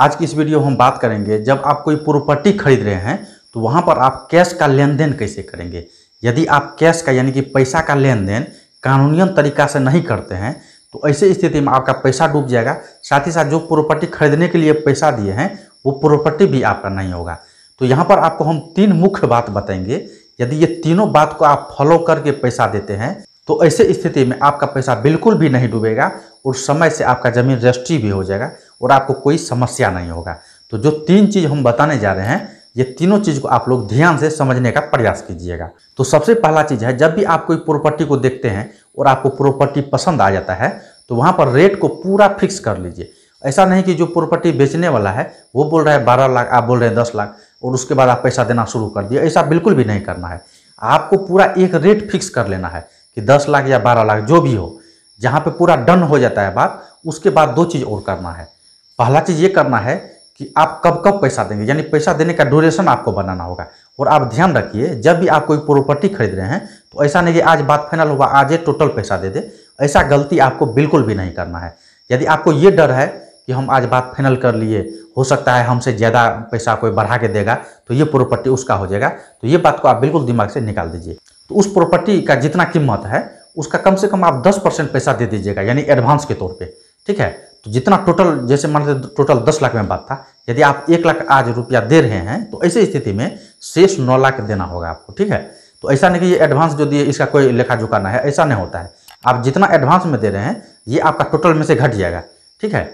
आज की इस वीडियो हम बात करेंगे जब आप कोई प्रॉपर्टी खरीद रहे हैं तो वहाँ पर आप कैश का लेन देन कैसे करेंगे यदि आप कैश का यानी कि पैसा का लेन देन कानूनियन तरीका से नहीं करते हैं तो ऐसे स्थिति में आपका पैसा डूब जाएगा साथ ही साथ जो प्रॉपर्टी खरीदने के लिए पैसा दिए हैं वो प्रॉपर्टी भी आपका नहीं होगा तो यहाँ पर आपको हम तीन मुख्य बात बताएंगे यदि ये तीनों बात को आप फॉलो करके पैसा देते हैं तो ऐसे स्थिति में आपका पैसा बिल्कुल भी नहीं डूबेगा और समय से आपका ज़मीन रजिस्ट्री भी हो जाएगा और आपको कोई समस्या नहीं होगा तो जो तीन चीज़ हम बताने जा रहे हैं ये तीनों चीज़ को आप लोग ध्यान से समझने का प्रयास कीजिएगा तो सबसे पहला चीज़ है जब भी आप कोई प्रॉपर्टी को देखते हैं और आपको प्रॉपर्टी पसंद आ जाता है तो वहाँ पर रेट को पूरा फिक्स कर लीजिए ऐसा नहीं कि जो प्रॉपर्टी बेचने वाला है वो बोल रहा है बारह लाख आप बोल रहे हैं दस लाख और उसके बाद आप पैसा देना शुरू कर दिए ऐसा बिल्कुल भी नहीं करना है आपको पूरा एक रेट फिक्स कर लेना है कि दस लाख या बारह लाख जो भी हो जहाँ पे पूरा डन हो जाता है बात उसके बाद दो चीज़ और करना है पहला चीज़ ये करना है कि आप कब कब पैसा देंगे यानी पैसा देने का ड्यूरेशन आपको बनाना होगा और आप ध्यान रखिए जब भी आप कोई प्रॉपर्टी खरीद रहे हैं तो ऐसा नहीं कि आज बात फाइनल होगा आज ये टोटल पैसा दे दे ऐसा गलती आपको बिल्कुल भी नहीं करना है यदि आपको ये डर है कि हम आज बात फाइनल कर लिए हो सकता है हमसे ज़्यादा पैसा कोई बढ़ा के देगा तो ये प्रॉपर्टी उसका हो जाएगा तो ये बात को आप बिल्कुल दिमाग से निकाल दीजिए तो उस प्रॉपर्टी का जितना कीमत है उसका कम से कम आप दस परसेंट पैसा दे दीजिएगा यानी एडवांस के तौर पर ठीक है तो जितना टोटल जैसे मान लीजिए टोटल दस लाख में बात था यदि आप एक लाख आज रुपया दे रहे हैं तो ऐसी स्थिति में शेष नौ लाख देना होगा आपको ठीक है तो ऐसा नहीं कि ये एडवांस जो दिए इसका कोई लेखा जोखाना है ऐसा नहीं होता है आप जितना एडवांस में दे रहे हैं ये आपका टोटल में से घट जाएगा ठीक है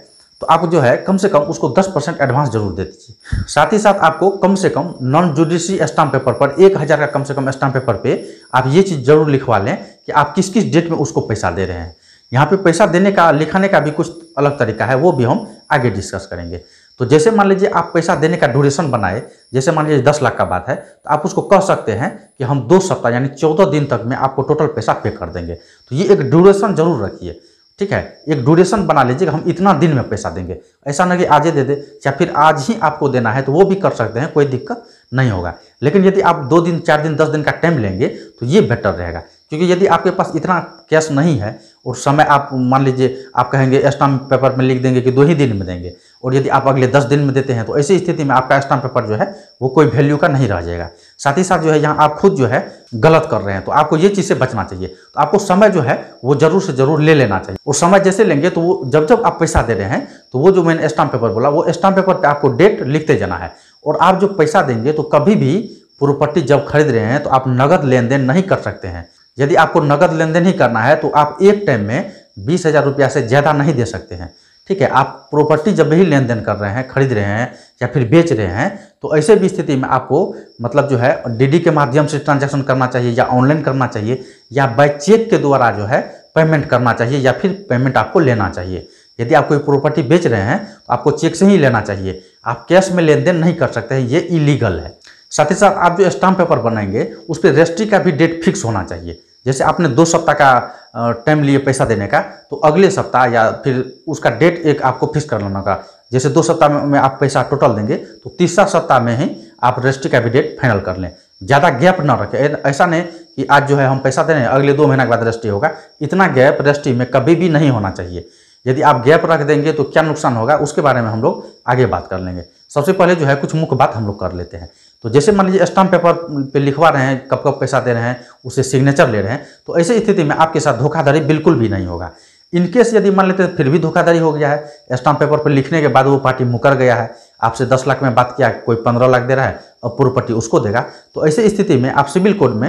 तो आप जो है कम से कम उसको 10 परसेंट एडवांस जरूर दे दीजिए साथ ही साथ आपको कम से कम नॉन जुडिशरी स्टाम्प पेपर पर एक हज़ार का कम से कम स्टाम्प पेपर पे आप ये चीज़ जरूर लिखवा लें कि आप किस किस डेट में उसको पैसा दे रहे हैं यहाँ पे पैसा देने का लिखाने का भी कुछ अलग तरीका है वो भी हम आगे डिस्कस करेंगे तो जैसे मान लीजिए आप पैसा देने का ड्यूरेशन बनाए जैसे मान लीजिए दस लाख का बात है तो आप उसको कह सकते हैं कि हम दो सप्ताह यानी चौदह दिन तक में आपको टोटल पैसा पे कर देंगे तो ये एक ड्यूरेशन जरूर रखिए ठीक है एक ड्यूरेशन बना लीजिए कि हम इतना दिन में पैसा देंगे ऐसा ना कि आज ही दे दे या फिर आज ही आपको देना है तो वो भी कर सकते हैं कोई दिक्कत नहीं होगा लेकिन यदि आप दो दिन चार दिन दस दिन का टाइम लेंगे तो ये बेटर रहेगा क्योंकि यदि आपके पास इतना कैश नहीं है और समय आप मान लीजिए आप कहेंगे स्टाम्प पेपर में लिख देंगे कि दो ही दिन में देंगे और यदि आप अगले दस दिन में देते हैं तो ऐसी स्थिति में आपका स्टाम्प पेपर जो है वो कोई वैल्यू का नहीं रह जाएगा साथ ही साथ जो है यहाँ आप खुद जो है गलत कर रहे हैं तो आपको ये चीज़ से बचना चाहिए तो आपको समय जो है वो जरूर से जरूर ले लेना चाहिए और समय जैसे लेंगे तो वो जब जब आप पैसा दे रहे हैं तो वो जो मैंने स्टाम्प पेपर बोला वो स्टाम्प पेपर पर आपको डेट लिखते जाना है और आप जो पैसा देंगे तो कभी भी प्रॉपर्टी जब खरीद रहे हैं तो आप नगद लेन देन नहीं कर सकते हैं यदि आपको नगद लेन देन ही करना है तो आप एक टाइम में बीस हज़ार रुपया से ज़्यादा नहीं दे सकते हैं ठीक है आप प्रॉपर्टी जब भी लेन देन कर रहे हैं खरीद रहे हैं या फिर बेच रहे हैं तो ऐसे भी स्थिति में आपको मतलब जो है डीडी के माध्यम से ट्रांजैक्शन करना चाहिए या ऑनलाइन करना चाहिए या बाय चेक के द्वारा जो है पेमेंट करना चाहिए या फिर पेमेंट आपको लेना चाहिए यदि आप कोई प्रॉपर्टी बेच रहे हैं तो आपको चेक से ही लेना चाहिए आप कैश में लेन देन नहीं कर सकते हैं ये इलीगल है साथ ही साथ आप जो स्टाम्प पेपर बनाएंगे उस पर रजिस्ट्री का भी डेट फिक्स होना चाहिए जैसे आपने दो सप्ताह का टाइम लिए पैसा देने का तो अगले सप्ताह या फिर उसका डेट एक आपको फिक्स कर लेना का जैसे दो सप्ताह में आप पैसा टोटल देंगे तो तीसरा सप्ताह में ही आप रजिस्ट्री का भी डेट फाइनल कर लें ज़्यादा गैप ना रखें ऐसा नहीं कि आज जो है हम पैसा दे रहे हैं अगले दो महीने के बाद रजिस्ट्री होगा इतना गैप रजिस्ट्री में कभी भी नहीं होना चाहिए यदि आप गैप रख देंगे तो क्या नुकसान होगा उसके बारे में हम लोग आगे बात कर लेंगे सबसे पहले जो है कुछ मुख्य बात हम लोग कर लेते हैं तो जैसे मान लीजिए स्टाम्प पेपर पे लिखवा रहे हैं कब कब पैसा दे रहे हैं उसे सिग्नेचर ले रहे हैं तो ऐसे स्थिति में आपके साथ धोखाधड़ी बिल्कुल भी नहीं होगा इनकेस यदि मान लेते फिर भी धोखाधड़ी हो गया है स्टाम्प पेपर पर लिखने के बाद वो पार्टी मुकर गया है आपसे दस लाख में बात किया कोई पंद्रह लाख दे रहा है और पूर्व पार्टी उसको देगा तो ऐसे स्थिति में आप सिविल कोर्ट में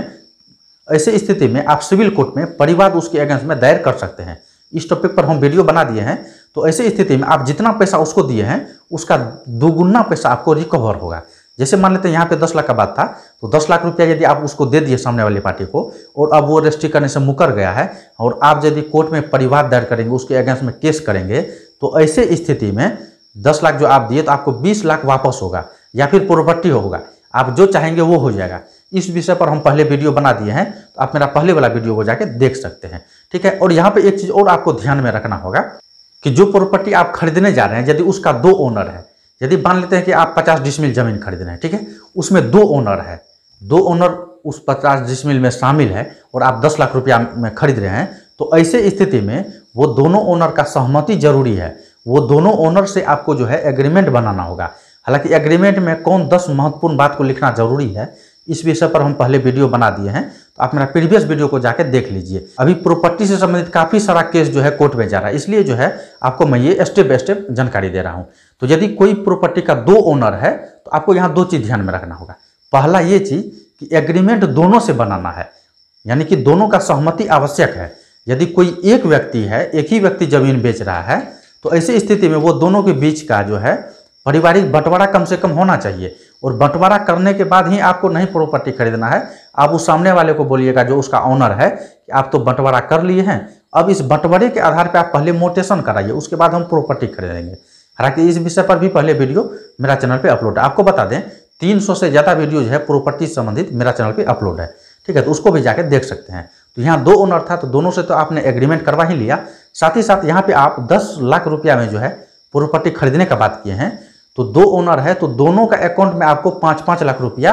ऐसे स्थिति में आप सिविल कोर्ट में परिवाद उसके अगेंस्ट में दायर कर सकते हैं इस टॉपिक पर हम वीडियो बना दिए हैं तो ऐसे स्थिति में आप जितना पैसा उसको दिए हैं उसका दोगुना पैसा आपको रिकवर होगा जैसे मान लेते हैं यहाँ पे दस लाख का बात था तो दस लाख रुपया यदि आप उसको दे दिए सामने वाली पार्टी को और अब वो रजिस्ट्री करने से मुकर गया है और आप यदि कोर्ट में परिवार दायर करेंगे उसके अगेंस्ट में केस करेंगे तो ऐसे स्थिति में दस लाख जो आप दिए तो आपको बीस लाख वापस होगा या फिर प्रॉपर्टी होगा आप जो चाहेंगे वो हो जाएगा इस विषय पर हम पहले वीडियो बना दिए हैं तो आप मेरा पहले वाला वीडियो को जाके देख सकते हैं ठीक है और यहाँ पे एक चीज़ और आपको ध्यान में रखना होगा कि जो प्रॉपर्टी आप खरीदने जा रहे हैं यदि उसका दो ओनर है यदि मान लेते हैं कि आप पचास डिसमिल ज़मीन खरीद रहे हैं ठीक है उसमें दो ओनर है दो ओनर उस पचास डिसमिल में शामिल है और आप दस लाख रुपया में खरीद रहे हैं तो ऐसे स्थिति में वो दोनों ओनर का सहमति जरूरी है वो दोनों ओनर से आपको जो है एग्रीमेंट बनाना होगा हालांकि एग्रीमेंट में कौन दस महत्वपूर्ण बात को लिखना जरूरी है इस विषय पर हम पहले वीडियो बना दिए हैं तो आप मेरा प्रीवियस वीडियो को जाकर देख लीजिए अभी प्रॉपर्टी से संबंधित काफ़ी सारा केस जो है कोर्ट में जा रहा है इसलिए जो है आपको मैं ये स्टेप बाय स्टेप जानकारी दे रहा हूँ तो यदि कोई प्रॉपर्टी का दो ओनर है तो आपको यहाँ दो चीज़ ध्यान में रखना होगा पहला ये चीज़ कि एग्रीमेंट दोनों से बनाना है यानी कि दोनों का सहमति आवश्यक है यदि कोई एक व्यक्ति है एक ही व्यक्ति जमीन बेच रहा है तो ऐसी स्थिति में वो दोनों के बीच का जो है पारिवारिक बंटवारा कम से कम होना चाहिए और बंटवारा करने के बाद ही आपको नहीं प्रॉपर्टी खरीदना है आप उस सामने वाले को बोलिएगा जो उसका ऑनर है कि आप तो बंटवारा कर लिए हैं अब इस बंटवारे के आधार पर आप पहले मोटेशन कराइए उसके बाद हम प्रॉपर्टी खरीदेंगे हालांकि इस विषय पर भी पहले वीडियो मेरा चैनल पर अपलोड है आपको बता दें तीन से ज़्यादा वीडियो है प्रॉपर्टी संबंधित मेरा चैनल पर अपलोड है ठीक है तो उसको भी जाके देख सकते हैं तो यहाँ दो ओनर था तो दोनों से तो आपने एग्रीमेंट करवा ही लिया साथ ही साथ यहाँ पे आप 10 लाख रुपया में जो है प्रॉपर्टी खरीदने का बात किए हैं तो दो ओनर है तो दोनों का अकाउंट में आपको पाँच पाँच लाख रुपया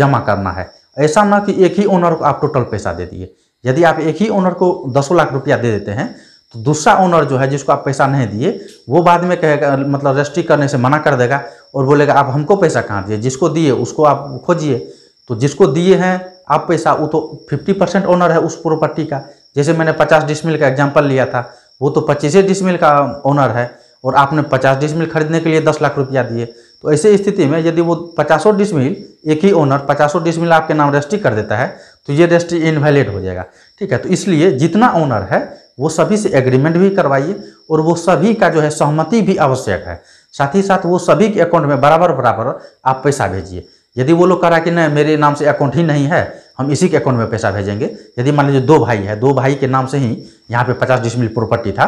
जमा करना है ऐसा ना कि एक ही ओनर को आप टोटल पैसा दे दिए यदि आप एक ही ओनर को दसों लाख रुपया दे देते हैं तो दूसरा ओनर जो है जिसको आप पैसा नहीं दिए वो बाद में कहेगा मतलब रजिस्ट्री करने से मना कर देगा और बोलेगा आप हमको पैसा कहाँ दिए जिसको दिए उसको आप खोजिए तो जिसको दिए हैं आप पैसा वो तो फिफ्टी परसेंट ओनर है उस प्रॉपर्टी का जैसे मैंने पचास डिसमिल का एग्जाम्पल लिया था वो तो पच्चीस डिसमिल का ओनर है और आपने पचास डिसमिल खरीदने के लिए दस लाख रुपया दिए तो ऐसी स्थिति में यदि वो पचासों डिसमिल एक ही ओनर पचासों डिसमिल आपके नाम रजिस्ट्री कर देता है तो ये रजिस्ट्री इनवैलिड हो जाएगा ठीक है तो इसलिए जितना ओनर है वो सभी से एग्रीमेंट भी करवाइए और वो सभी का जो है सहमति भी आवश्यक है साथ ही साथ वो सभी के अकाउंट में बराबर बराबर आप पैसा भेजिए यदि वो लोग कह रहा कि नहीं मेरे नाम से अकाउंट ही नहीं है हम इसी के अकाउंट में पैसा भेजेंगे यदि मान लीजिए दो भाई है दो भाई के नाम से ही यहाँ पे पचास डिसमिल प्रॉपर्टी था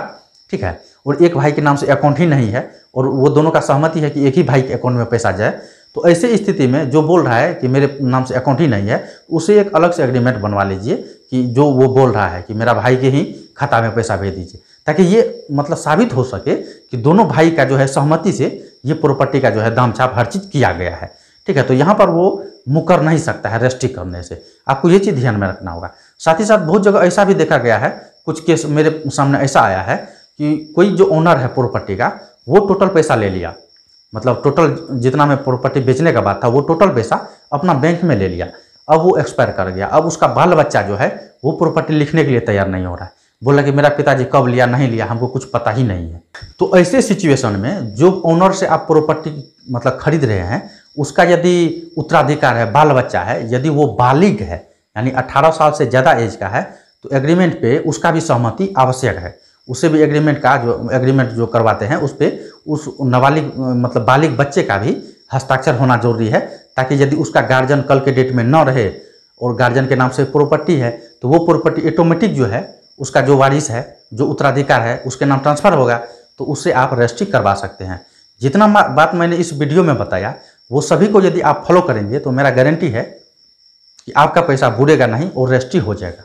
ठीक है और एक भाई के नाम से अकाउंट ही नहीं है और वो दोनों का सहमति है कि एक ही भाई के अकाउंट में पैसा जाए तो ऐसे स्थिति में जो बोल रहा है कि मेरे नाम से अकाउंट ही नहीं है उसे एक अलग से एग्रीमेंट बनवा लीजिए कि जो वो बोल रहा है कि मेरा भाई के ही खाता में पैसा भेज दीजिए ताकि ये मतलब साबित हो सके कि दोनों भाई का जो है सहमति से ये प्रॉपर्टी का जो है दाम छाप हर चीज़ किया गया है ठीक है तो यहाँ पर वो मुकर नहीं सकता है रजिस्ट्री करने से आपको ये चीज़ ध्यान में रखना होगा साथ ही साथ बहुत जगह ऐसा भी देखा गया है कुछ केस मेरे सामने ऐसा आया है कि कोई जो ओनर है प्रॉपर्टी का वो टोटल पैसा ले लिया मतलब टोटल जितना में प्रॉपर्टी बेचने का बात था वो टोटल पैसा अपना बैंक में ले लिया अब वो एक्सपायर कर गया अब उसका बाल बच्चा जो है वो प्रॉपर्टी लिखने के लिए तैयार नहीं हो रहा है बोला कि मेरा पिताजी कब लिया नहीं लिया हमको कुछ पता ही नहीं है तो ऐसे सिचुएशन में जो ओनर से आप प्रॉपर्टी मतलब खरीद रहे हैं उसका यदि उत्तराधिकार है बाल बच्चा है यदि वो बालिग है यानी 18 साल से ज़्यादा एज का है तो एग्रीमेंट पे उसका भी सहमति आवश्यक है उससे भी एग्रीमेंट का जो एग्रीमेंट जो करवाते हैं उस पर उस नाबालिग मतलब बालिग बच्चे का भी हस्ताक्षर होना जरूरी है ताकि यदि उसका गार्जियन कल के डेट में न रहे और गार्जियन के नाम से प्रॉपर्टी है तो वो प्रॉपर्टी ऑटोमेटिक जो है उसका जो वारिस है जो उत्तराधिकार है उसके नाम ट्रांसफर होगा तो उससे आप रजिस्ट्री करवा सकते हैं जितना बात मैंने इस वीडियो में बताया वो सभी को यदि आप फॉलो करेंगे तो मेरा गारंटी है कि आपका पैसा बुरेगा नहीं और रजिस्ट्री हो जाएगा